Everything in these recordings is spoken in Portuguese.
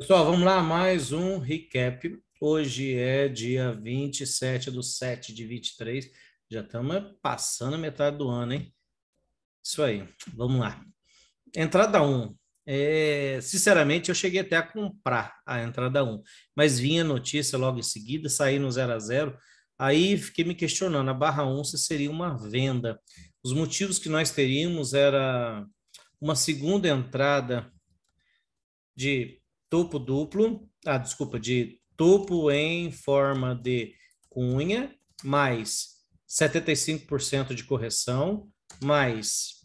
Pessoal, vamos lá, mais um recap. Hoje é dia 27 do 7 de 23. Já estamos passando a metade do ano, hein? Isso aí, vamos lá. Entrada 1. É, sinceramente, eu cheguei até a comprar a entrada 1, mas vinha notícia logo em seguida, saí no 0 a 0 Aí fiquei me questionando, a barra 1 se seria uma venda. Os motivos que nós teríamos era uma segunda entrada de topo duplo, ah, desculpa, de topo em forma de cunha, mais 75% de correção, mais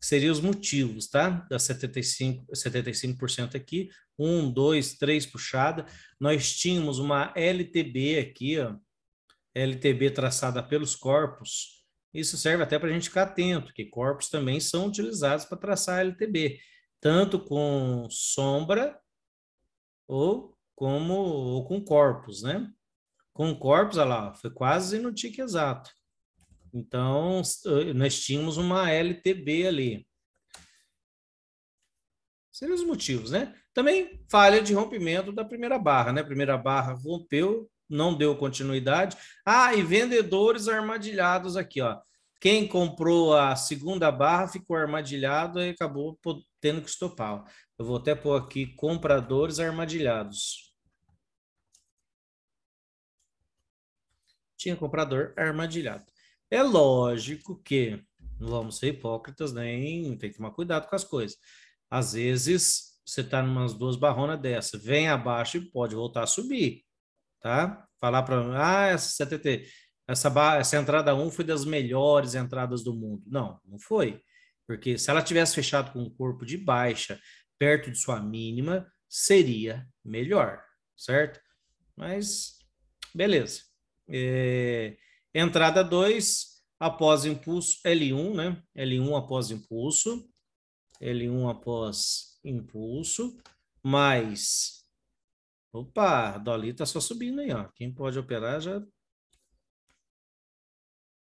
seriam os motivos, tá? Da 75, 75% aqui, um, dois, três puxada. Nós tínhamos uma LTB aqui, ó, LTB traçada pelos corpos. Isso serve até para a gente ficar atento, que corpos também são utilizados para traçar LTB, tanto com sombra ou como ou com corpos, né? Com corpos, olha lá, foi quase no tique exato. Então, eh, nós tínhamos uma LTB ali. Seriam os motivos, né? Também falha de rompimento da primeira barra, né? Primeira barra rompeu, não deu continuidade. Ah, e vendedores armadilhados aqui, ó. Quem comprou a segunda barra ficou armadilhado e acabou tendo que estopar. Eu vou até pôr aqui compradores armadilhados. Tinha comprador armadilhado. É lógico que, não vamos ser hipócritas, nem tem que tomar cuidado com as coisas. Às vezes, você está em umas duas barronas dessa, vem abaixo e pode voltar a subir, tá? Falar para ah, essa 70, essa, essa entrada 1 foi das melhores entradas do mundo. Não, não foi. Porque se ela tivesse fechado com o corpo de baixa, perto de sua mínima, seria melhor, certo? Mas, beleza. É, entrada 2, após impulso, L1, né? L1 após impulso, L1 após impulso, mais. Opa, a Dolly tá só subindo aí, ó. Quem pode operar já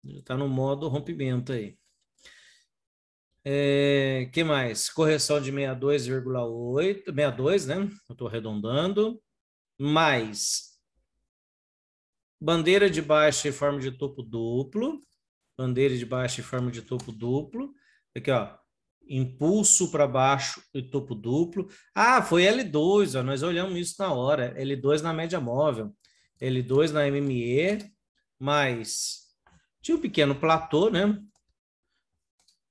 está no modo rompimento aí. É, que mais? Correção de 62,8, 62, né? Eu estou arredondando. Mais bandeira de baixo em forma de topo duplo, bandeira de baixo em forma de topo duplo. Aqui, ó, impulso para baixo e topo duplo. Ah, foi L2, ó, nós olhamos isso na hora. L2 na média móvel, L2 na MME, mais tinha um pequeno platô, né?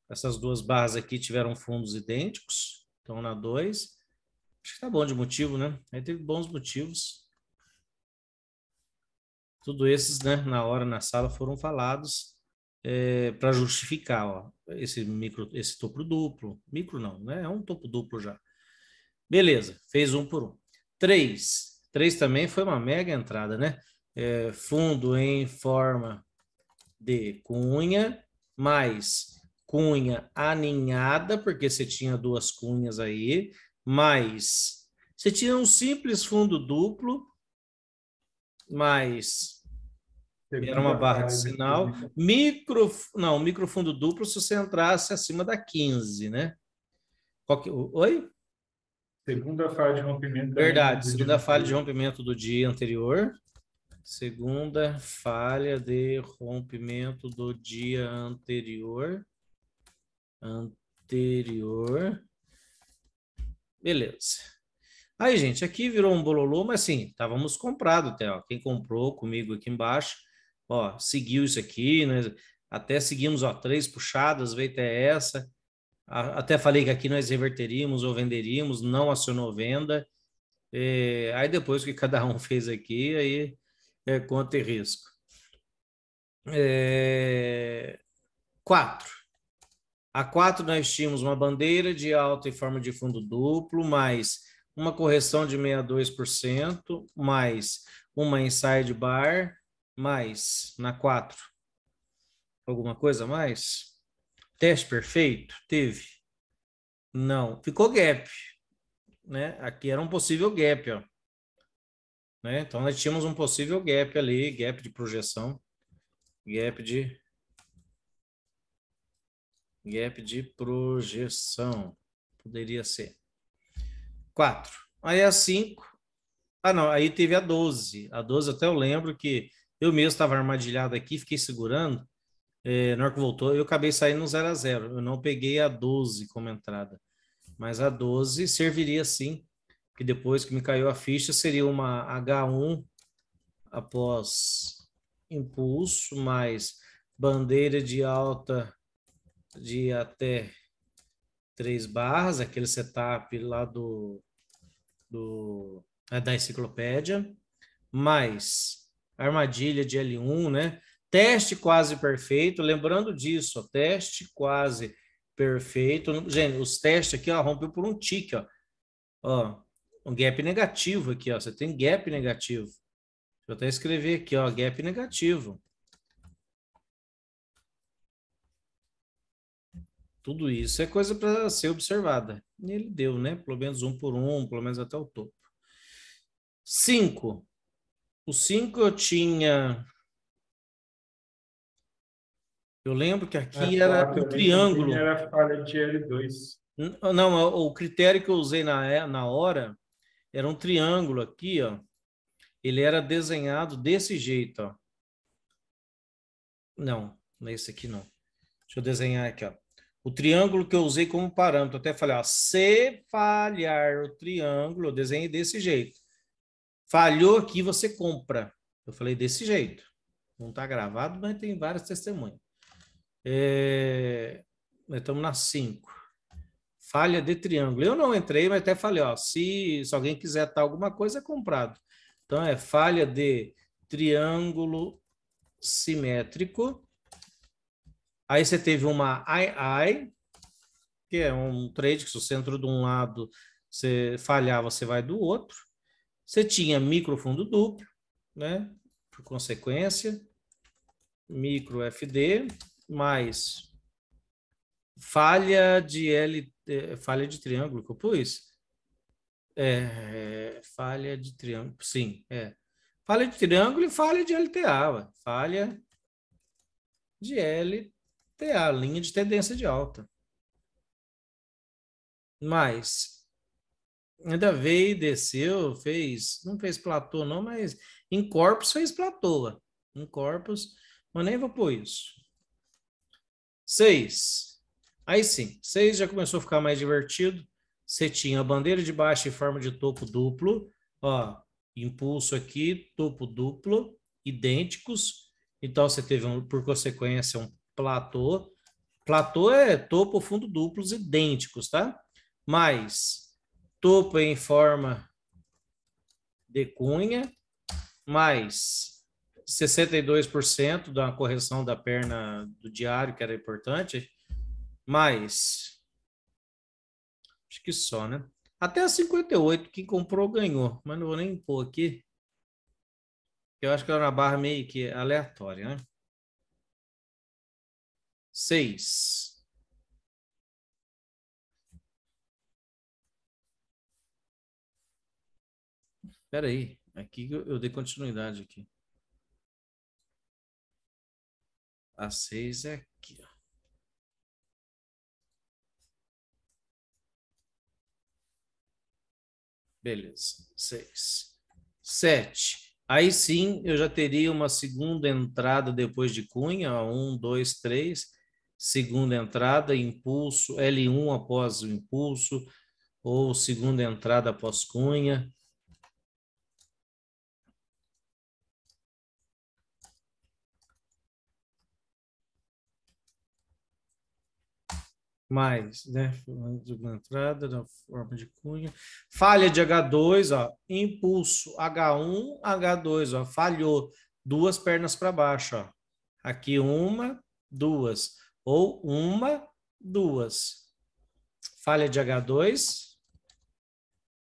Essas duas barras aqui tiveram fundos idênticos, então na 2. Acho que tá bom de motivo, né? Aí teve bons motivos. Tudo esses, né, na hora, na sala, foram falados é, eh, para justificar ó, esse micro, esse topo duplo. Micro não, né? É um topo duplo já. Beleza, fez um por um. Três. Três também foi uma mega entrada, né? É, fundo em forma de cunha, mais cunha aninhada, porque você tinha duas cunhas aí, mais você tinha um simples fundo duplo, mais era uma barra de sinal, micro, não, microfundo duplo se você entrasse acima da 15, né? Que, oi? Segunda falha de rompimento. Verdade, segunda falha de rompimento do dia anterior. Segunda, falha de rompimento do dia anterior. Anterior. Beleza. Aí, gente, aqui virou um bololô, mas sim, estávamos comprado até. Ó. Quem comprou comigo aqui embaixo, ó, seguiu isso aqui, né? Até seguimos, ó, três puxadas, veio até essa. A, até falei que aqui nós reverteríamos ou venderíamos, não acionou venda. E, é, aí depois que cada um fez aqui, aí é, conta e risco. É, quatro. A quatro nós tínhamos uma bandeira de alta em forma de fundo duplo, mais uma correção de 62%, mais uma inside bar, mais na quatro. Alguma coisa mais? Teste perfeito? Teve? Não. Ficou gap. Né? Aqui era um possível gap, ó. Né? Então, nós tínhamos um possível gap ali, gap de projeção, gap de gap de projeção, poderia ser. 4. Aí a 5. Ah, não, aí teve a 12. A 12 até eu lembro que eu mesmo estava armadilhado aqui, fiquei segurando. É, na hora que voltou, eu acabei saindo no 0 a 0. Eu não peguei a 12 como entrada, mas a 12 serviria sim que depois que me caiu a ficha seria uma H1 após impulso, mais bandeira de alta de até três barras, aquele setup lá do, do né, da enciclopédia, mais armadilha de L1, né? Teste quase perfeito, lembrando disso, ó, teste quase perfeito. Gente, os testes aqui ó, rompeu por um tique, ó. ó um gap negativo aqui, ó. Você tem gap negativo. Vou até escrever aqui, ó, gap negativo. Tudo isso é coisa para ser observada. E ele deu, né? Pelo menos um por um, pelo menos até o topo. Cinco. O cinco eu tinha. Eu lembro que aqui é, era, o triângulo. Era falha de L2. Não, é o critério que eu usei na, é, na hora era um triângulo aqui, ó. Ele era desenhado desse jeito, ó. Não, nesse é esse aqui não. Deixa eu desenhar aqui, ó. O triângulo que eu usei como parâmetro, até falei, ó, se falhar o triângulo, eu desenhei desse jeito. Falhou aqui, você compra. Eu falei desse jeito. Não está gravado, mas tem vários testemunhos. É... Nós estamos na 5. Falha de triângulo. Eu não entrei, mas até falei, ó, se, se alguém quiser tal alguma coisa, é comprado. Então, é falha de triângulo simétrico. Aí você teve uma II, que é um trade que se o centro de um lado você falhar, você vai do outro. Você tinha microfundo duplo, né? Por consequência, micro FD mais falha de L falha de triângulo que eu pus? É, falha de triângulo, sim, é. Falha de triângulo e falha de LTA, ué. falha de LTA, linha de tendência de alta. Mas ainda veio, desceu, fez, não fez platô não, mas em corpos fez platô, ué. em corpos, mas nem vou pôr isso. Seis. Aí sim, seis já começou a ficar mais divertido. Você tinha a bandeira de baixo em forma de topo duplo, ó, impulso aqui, topo duplo, idênticos. Então você teve, um, por consequência, um platô. Platô é topo, fundo duplos idênticos, tá? Mais topo em forma de cunha, mais 62% da correção da perna do diário, que era importante, mas. Acho que só, né? Até a 58, quem comprou ganhou. Mas não vou nem pôr aqui. Eu acho que era uma barra meio que aleatória, né? 6. Espera aí, aqui eu, dei continuidade aqui. A 6 é Beleza, seis. Sete. Aí sim eu já teria uma segunda entrada depois de Cunha, um, dois, três. Segunda entrada, impulso, L1 após o impulso, ou segunda entrada após Cunha. mais, né? Uma entrada na forma de cunha. Falha de H2, ó, impulso H1, H2, ó, falhou duas pernas para baixo, ó. Aqui uma, duas, ou uma, duas. Falha de H2.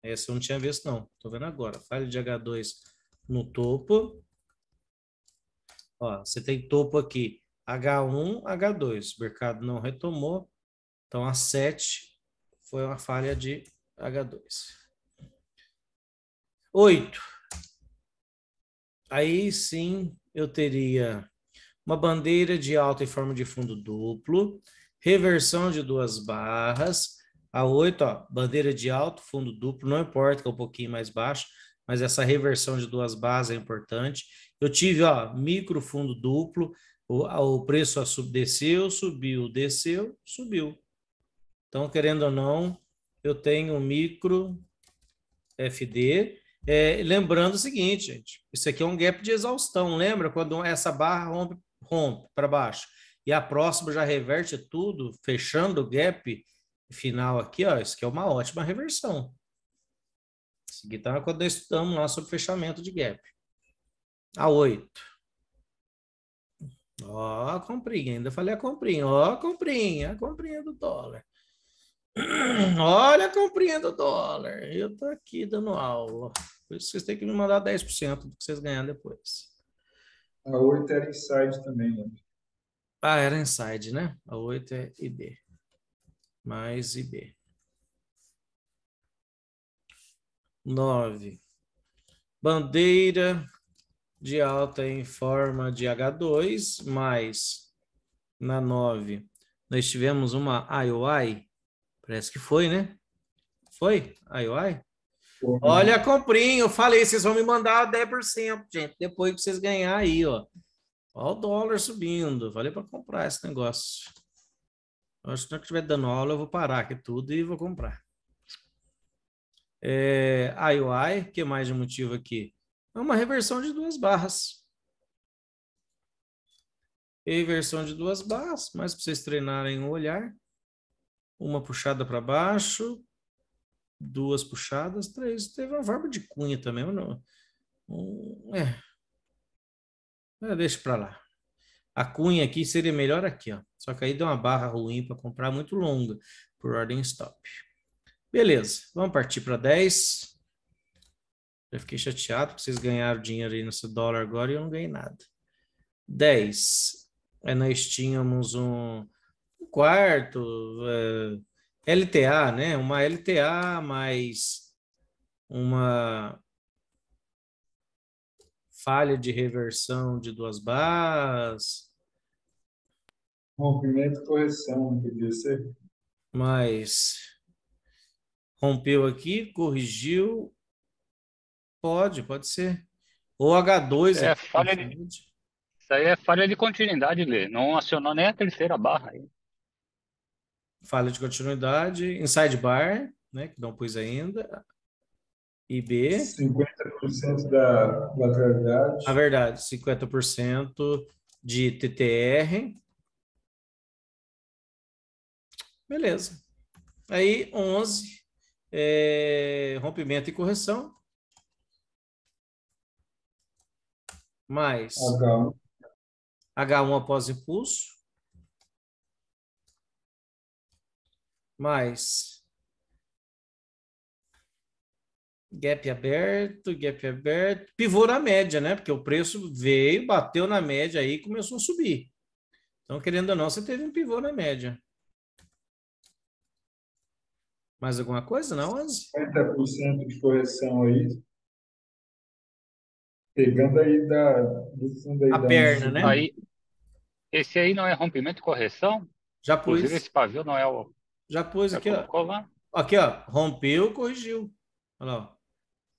Essa eu não tinha visto não, tô vendo agora. Falha de H2 no topo. Ó, você tem topo aqui, H1, H2. O mercado não retomou, então, a 7 foi uma falha de H2. 8. Aí sim eu teria uma bandeira de alta em forma de fundo duplo, reversão de duas barras. A 8, ó, bandeira de alto, fundo duplo, não importa que é um pouquinho mais baixo, mas essa reversão de duas barras é importante. Eu tive, ó, micro fundo duplo, o, o preço sub desceu, subiu, desceu, subiu. Então, querendo ou não, eu tenho micro FD. É, lembrando o seguinte, gente, isso aqui é um gap de exaustão, lembra? Quando essa barra rompe, rompe para baixo e a próxima já reverte tudo, fechando o gap final aqui, ó, isso aqui é uma ótima reversão. Isso aqui tá quando nós estudamos lá sobre fechamento de gap. A 8. Ó, a comprinha, ainda falei a comprinha, ó, a comprinha, a comprinha do dólar. Olha, compreendo o dólar. Eu tô aqui dando aula. Por isso vocês têm que me mandar 10% do que vocês ganharem depois. A 8 era inside também, né? Ah, era inside, né? A 8 é IB. Mais IB. 9. Bandeira de alta em forma de H2, mais na 9 nós tivemos uma IOI Parece que foi, né? Foi? Ai, ai. Uhum. Olha, comprinho, eu falei, vocês vão me mandar 10%, gente, depois que vocês ganhar aí, ó. Olha o dólar subindo, valeu para comprar esse negócio. Eu acho então, que se não estiver dando aula, eu vou parar aqui tudo e vou comprar. É, IOI, o que mais de motivo aqui? É uma reversão de duas barras. Reversão de duas barras, mas para vocês treinarem o olhar uma puxada para baixo, duas puxadas, três. Teve uma verba de cunha também, não. Um, é. é. Deixa para lá. A cunha aqui seria melhor aqui, ó. Só que aí deu uma barra ruim para comprar muito longa por ordem stop. Beleza, vamos partir para 10. Já fiquei chateado porque vocês ganharam dinheiro aí nesse dólar agora e eu não ganhei nada. 10. Aí é, nós tínhamos um quarto, eh, LTA, né? Uma LTA mais uma falha de reversão de duas barras. Rompimento correção, podia ser. Mas rompeu aqui, corrigiu. Pode, pode ser. Ou H2. é aqui, falha de, isso aí é falha de continuidade, Lê. Não acionou nem a terceira barra. Aí falha de continuidade, inside bar, né, que não pus ainda, IB. 50% da verdade. A verdade, 50% de TTR. Beleza. Aí, 11, é, rompimento e correção. Mais H1, H1 após impulso. mais. Gap aberto, gap aberto. Pivô na média, né? Porque o preço veio, bateu na média aí e começou a subir. Então, querendo ou não, você teve um pivô na média. Mais alguma coisa? Não, 50% de correção aí. Pegando aí da, do fundo aí. A da perna, né? Aí, esse aí não é rompimento e correção? Já pus. Inclusive, esse pavio não é o já pôs Já aqui, ó. Aqui, ó. Rompeu, corrigiu. Olha lá.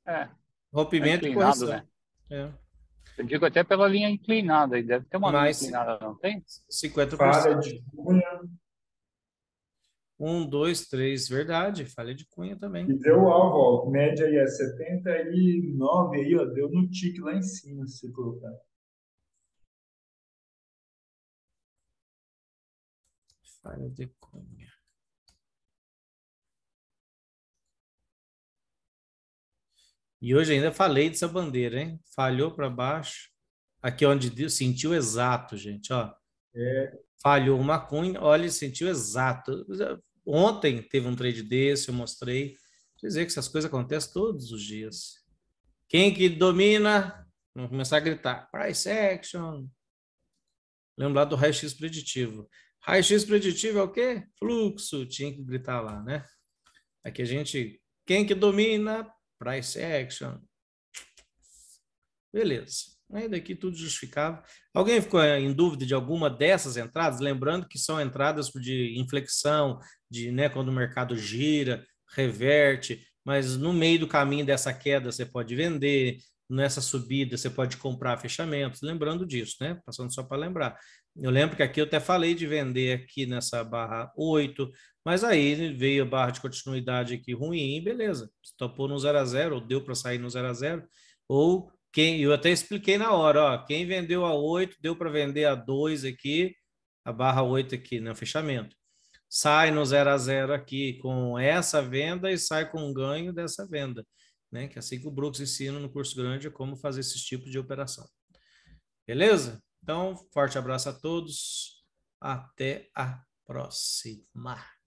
Ó. É. Rompimento é e correção. Né? É. Eu digo até pela linha inclinada, deve ter uma Mais linha inclinada, não tem? 50%. Falha de cunha. Um, dois, três, verdade, falha de cunha também. E deu o alvo, ó, média aí é 79 aí, ó, deu no tique lá em cima, se colocar. Falha de cunha. E hoje ainda falei dessa bandeira, hein? Falhou para baixo. Aqui é onde Deus sentiu exato, gente, ó. É. Falhou uma cunha, olha, sentiu exato. Ontem teve um trade desse, eu mostrei. Vou dizer que essas coisas acontecem todos os dias. Quem que domina? Vamos começar a gritar. Price action. Lembra lá do raio-x preditivo. Raio-x preditivo é o quê? Fluxo. Tinha que gritar lá, né? Aqui a gente... Quem que domina? price action. Beleza. Aí daqui tudo justificado. Alguém ficou eh, em dúvida de alguma dessas entradas? Lembrando que são entradas de inflexão, de né, quando o mercado gira, reverte, mas no meio do caminho dessa queda você pode vender, nessa subida você pode comprar fechamentos, lembrando disso, né? Passando só para lembrar. Eu lembro que aqui eu até falei de vender aqui nessa barra 8, mas aí veio a barra de continuidade aqui ruim, beleza. topou então, no 0 a 0 ou deu para sair no 0 a 0 ou quem eu até expliquei na hora, ó, quem vendeu a 8, deu para vender a 2 aqui, a barra 8 aqui, né, fechamento. Sai no 0 a 0 aqui com essa venda e sai com o ganho dessa venda, né? Que é assim que o Brooks ensina no curso grande é como fazer esse tipo de operação. Beleza? Então, forte abraço a todos. Até a próxima.